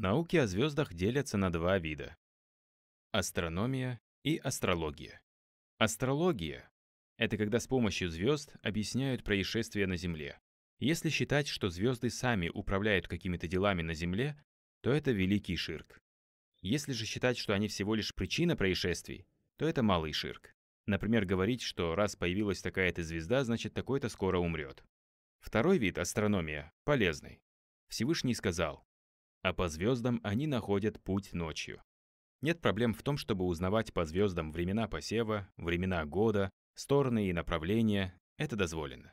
Науки о звездах делятся на два вида. Астрономия и астрология. Астрология – это когда с помощью звезд объясняют происшествия на Земле. Если считать, что звезды сами управляют какими-то делами на Земле, то это великий ширк. Если же считать, что они всего лишь причина происшествий, то это малый ширк. Например, говорить, что раз появилась такая-то звезда, значит такой-то скоро умрет. Второй вид – астрономия – полезный. Всевышний сказал а по звездам они находят путь ночью. Нет проблем в том, чтобы узнавать по звездам времена посева, времена года, стороны и направления, это дозволено.